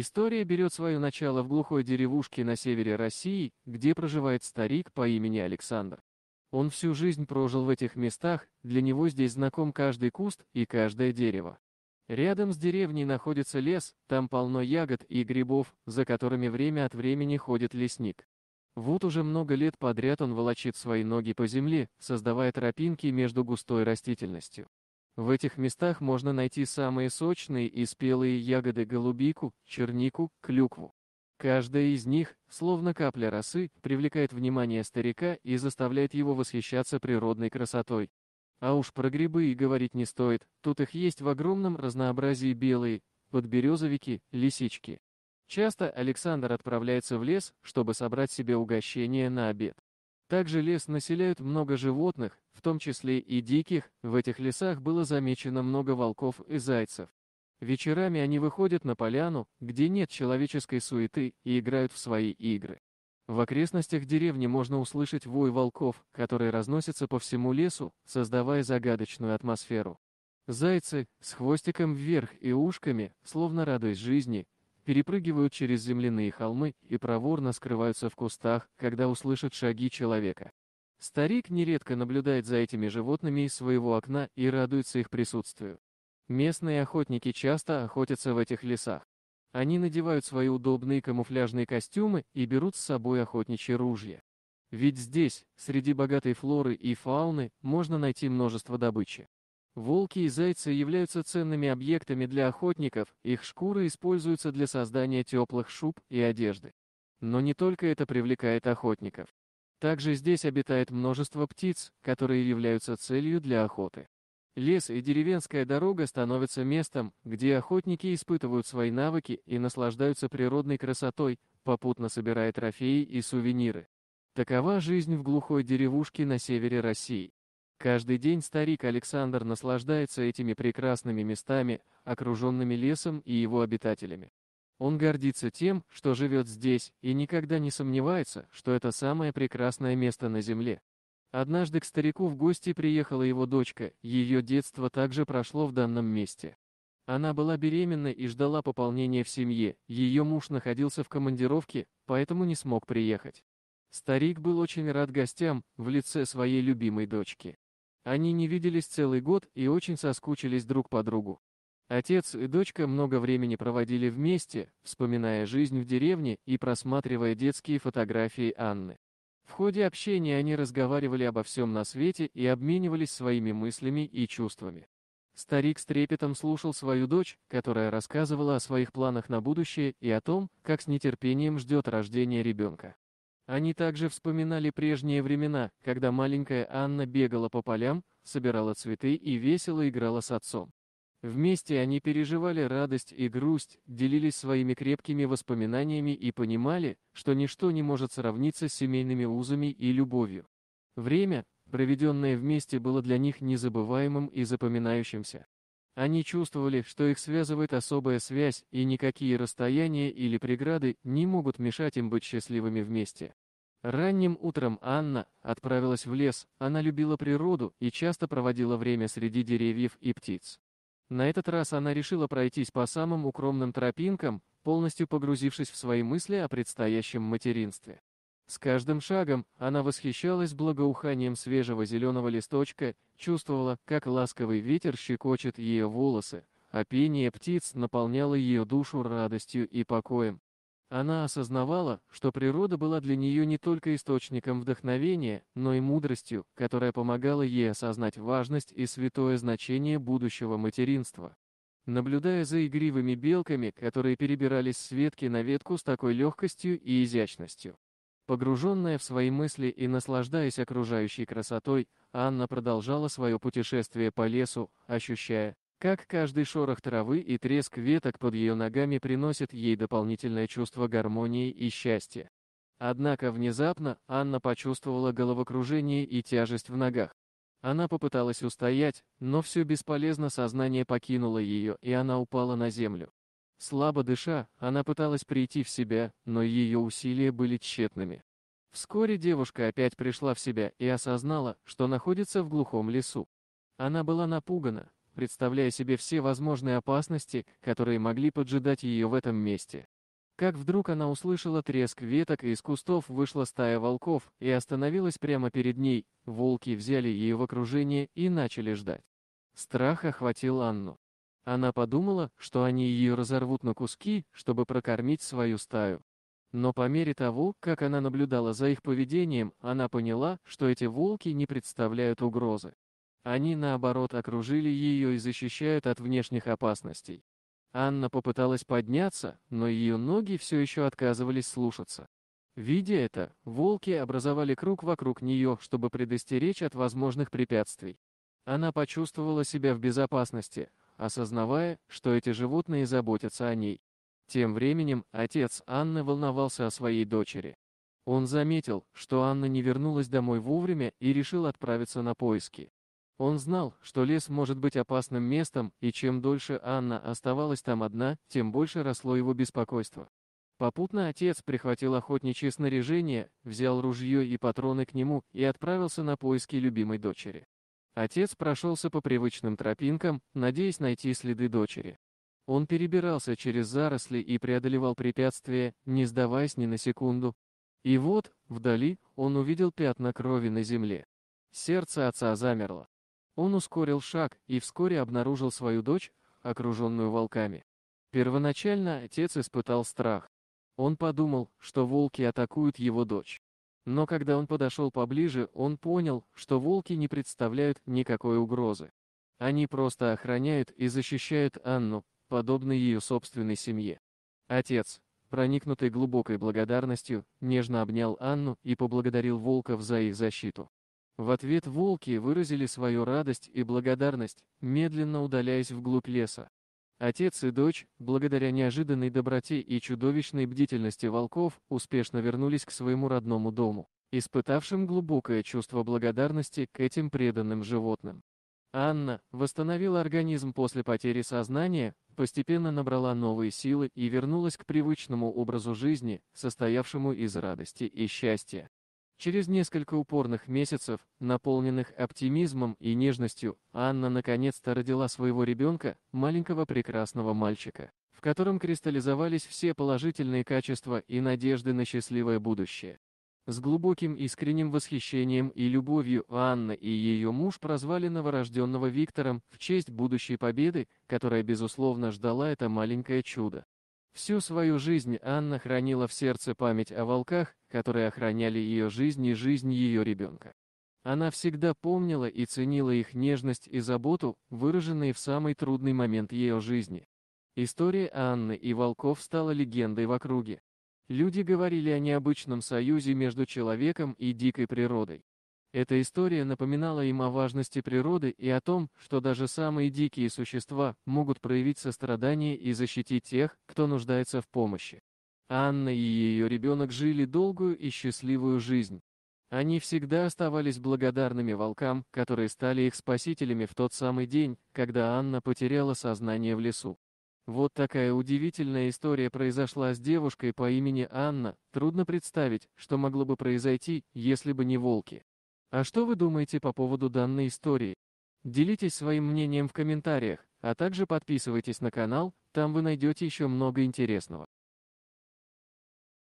История берет свое начало в глухой деревушке на севере России, где проживает старик по имени Александр. Он всю жизнь прожил в этих местах, для него здесь знаком каждый куст и каждое дерево. Рядом с деревней находится лес, там полно ягод и грибов, за которыми время от времени ходит лесник. Вот уже много лет подряд он волочит свои ноги по земле, создавая тропинки между густой растительностью. В этих местах можно найти самые сочные и спелые ягоды голубику, чернику, клюкву. Каждая из них, словно капля росы, привлекает внимание старика и заставляет его восхищаться природной красотой. А уж про грибы и говорить не стоит, тут их есть в огромном разнообразии белые, подберезовики, лисички. Часто Александр отправляется в лес, чтобы собрать себе угощение на обед. Также лес населяют много животных, в том числе и диких, в этих лесах было замечено много волков и зайцев. Вечерами они выходят на поляну, где нет человеческой суеты, и играют в свои игры. В окрестностях деревни можно услышать вой волков, который разносится по всему лесу, создавая загадочную атмосферу. Зайцы, с хвостиком вверх и ушками, словно радуясь жизни, перепрыгивают через земляные холмы и проворно скрываются в кустах, когда услышат шаги человека. Старик нередко наблюдает за этими животными из своего окна и радуется их присутствию. Местные охотники часто охотятся в этих лесах. Они надевают свои удобные камуфляжные костюмы и берут с собой охотничьи ружья. Ведь здесь, среди богатой флоры и фауны, можно найти множество добычи. Волки и зайцы являются ценными объектами для охотников, их шкуры используются для создания теплых шуб и одежды. Но не только это привлекает охотников. Также здесь обитает множество птиц, которые являются целью для охоты. Лес и деревенская дорога становятся местом, где охотники испытывают свои навыки и наслаждаются природной красотой, попутно собирая трофеи и сувениры. Такова жизнь в глухой деревушке на севере России. Каждый день старик Александр наслаждается этими прекрасными местами, окруженными лесом и его обитателями. Он гордится тем, что живет здесь, и никогда не сомневается, что это самое прекрасное место на Земле. Однажды к старику в гости приехала его дочка, ее детство также прошло в данном месте. Она была беременна и ждала пополнения в семье, ее муж находился в командировке, поэтому не смог приехать. Старик был очень рад гостям, в лице своей любимой дочки. Они не виделись целый год и очень соскучились друг по другу. Отец и дочка много времени проводили вместе, вспоминая жизнь в деревне и просматривая детские фотографии Анны. В ходе общения они разговаривали обо всем на свете и обменивались своими мыслями и чувствами. Старик с трепетом слушал свою дочь, которая рассказывала о своих планах на будущее и о том, как с нетерпением ждет рождения ребенка. Они также вспоминали прежние времена, когда маленькая Анна бегала по полям, собирала цветы и весело играла с отцом. Вместе они переживали радость и грусть, делились своими крепкими воспоминаниями и понимали, что ничто не может сравниться с семейными узами и любовью. Время, проведенное вместе, было для них незабываемым и запоминающимся. Они чувствовали, что их связывает особая связь, и никакие расстояния или преграды не могут мешать им быть счастливыми вместе. Ранним утром Анна отправилась в лес, она любила природу и часто проводила время среди деревьев и птиц. На этот раз она решила пройтись по самым укромным тропинкам, полностью погрузившись в свои мысли о предстоящем материнстве. С каждым шагом она восхищалась благоуханием свежего зеленого листочка, чувствовала, как ласковый ветер щекочет ее волосы, а пение птиц наполняло ее душу радостью и покоем. Она осознавала, что природа была для нее не только источником вдохновения, но и мудростью, которая помогала ей осознать важность и святое значение будущего материнства. Наблюдая за игривыми белками, которые перебирались с ветки на ветку с такой легкостью и изящностью. Погруженная в свои мысли и наслаждаясь окружающей красотой, Анна продолжала свое путешествие по лесу, ощущая, как каждый шорох травы и треск веток под ее ногами приносит ей дополнительное чувство гармонии и счастья. Однако внезапно Анна почувствовала головокружение и тяжесть в ногах. Она попыталась устоять, но все бесполезно сознание покинуло ее, и она упала на землю. Слабо дыша, она пыталась прийти в себя, но ее усилия были тщетными. Вскоре девушка опять пришла в себя и осознала, что находится в глухом лесу. Она была напугана, представляя себе все возможные опасности, которые могли поджидать ее в этом месте. Как вдруг она услышала треск веток, и из кустов вышла стая волков, и остановилась прямо перед ней, волки взяли ее в окружение и начали ждать. Страх охватил Анну. Она подумала, что они ее разорвут на куски, чтобы прокормить свою стаю. Но по мере того, как она наблюдала за их поведением, она поняла, что эти волки не представляют угрозы. Они, наоборот, окружили ее и защищают от внешних опасностей. Анна попыталась подняться, но ее ноги все еще отказывались слушаться. Видя это, волки образовали круг вокруг нее, чтобы предостеречь от возможных препятствий. Она почувствовала себя в безопасности, осознавая, что эти животные заботятся о ней. Тем временем отец Анны волновался о своей дочери. Он заметил, что Анна не вернулась домой вовремя и решил отправиться на поиски. Он знал, что лес может быть опасным местом, и чем дольше Анна оставалась там одна, тем больше росло его беспокойство. Попутно отец прихватил охотничье снаряжение, взял ружье и патроны к нему и отправился на поиски любимой дочери. Отец прошелся по привычным тропинкам, надеясь найти следы дочери. Он перебирался через заросли и преодолевал препятствия, не сдаваясь ни на секунду. И вот, вдали, он увидел пятна крови на земле. Сердце отца замерло. Он ускорил шаг и вскоре обнаружил свою дочь, окруженную волками. Первоначально отец испытал страх. Он подумал, что волки атакуют его дочь. Но когда он подошел поближе, он понял, что волки не представляют никакой угрозы. Они просто охраняют и защищают Анну, подобно ее собственной семье. Отец, проникнутый глубокой благодарностью, нежно обнял Анну и поблагодарил волков за их защиту. В ответ волки выразили свою радость и благодарность, медленно удаляясь вглубь леса. Отец и дочь, благодаря неожиданной доброте и чудовищной бдительности волков, успешно вернулись к своему родному дому, испытавшим глубокое чувство благодарности к этим преданным животным. Анна восстановила организм после потери сознания, постепенно набрала новые силы и вернулась к привычному образу жизни, состоявшему из радости и счастья. Через несколько упорных месяцев, наполненных оптимизмом и нежностью, Анна наконец-то родила своего ребенка, маленького прекрасного мальчика, в котором кристаллизовались все положительные качества и надежды на счастливое будущее. С глубоким искренним восхищением и любовью Анна и ее муж прозвали новорожденного Виктором в честь будущей победы, которая, безусловно, ждала это маленькое чудо. Всю свою жизнь Анна хранила в сердце память о волках, которые охраняли ее жизнь и жизнь ее ребенка. Она всегда помнила и ценила их нежность и заботу, выраженные в самый трудный момент ее жизни. История Анны и волков стала легендой в округе. Люди говорили о необычном союзе между человеком и дикой природой. Эта история напоминала им о важности природы и о том, что даже самые дикие существа могут проявить сострадание и защитить тех, кто нуждается в помощи. Анна и ее ребенок жили долгую и счастливую жизнь. Они всегда оставались благодарными волкам, которые стали их спасителями в тот самый день, когда Анна потеряла сознание в лесу. Вот такая удивительная история произошла с девушкой по имени Анна, трудно представить, что могло бы произойти, если бы не волки. А что вы думаете по поводу данной истории? Делитесь своим мнением в комментариях, а также подписывайтесь на канал, там вы найдете еще много интересного.